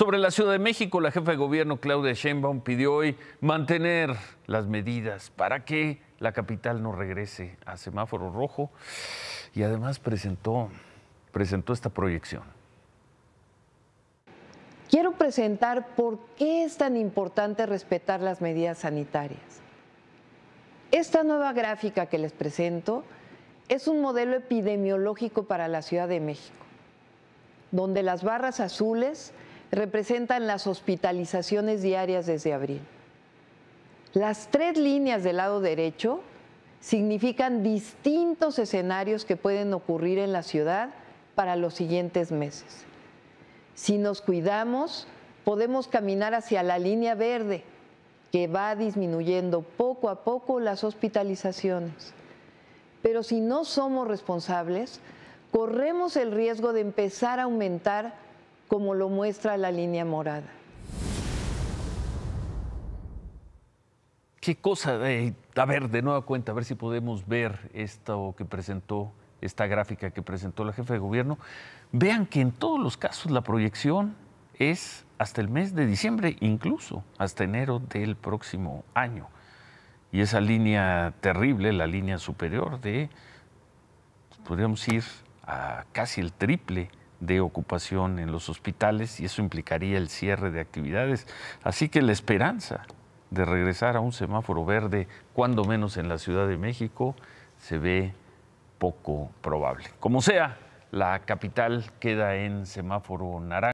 Sobre la Ciudad de México, la jefa de gobierno Claudia Sheinbaum pidió hoy mantener las medidas para que la capital no regrese a semáforo rojo y además presentó, presentó esta proyección. Quiero presentar por qué es tan importante respetar las medidas sanitarias. Esta nueva gráfica que les presento es un modelo epidemiológico para la Ciudad de México, donde las barras azules representan las hospitalizaciones diarias desde abril. Las tres líneas del lado derecho significan distintos escenarios que pueden ocurrir en la ciudad para los siguientes meses. Si nos cuidamos, podemos caminar hacia la línea verde, que va disminuyendo poco a poco las hospitalizaciones. Pero si no somos responsables, corremos el riesgo de empezar a aumentar como lo muestra la línea morada. Qué cosa, a ver, de nueva cuenta, a ver si podemos ver esto que presentó, esta gráfica que presentó la jefa de gobierno. Vean que en todos los casos la proyección es hasta el mes de diciembre, incluso hasta enero del próximo año. Y esa línea terrible, la línea superior de, podríamos ir a casi el triple de ocupación en los hospitales y eso implicaría el cierre de actividades. Así que la esperanza de regresar a un semáforo verde, cuando menos en la Ciudad de México, se ve poco probable. Como sea, la capital queda en semáforo naranja.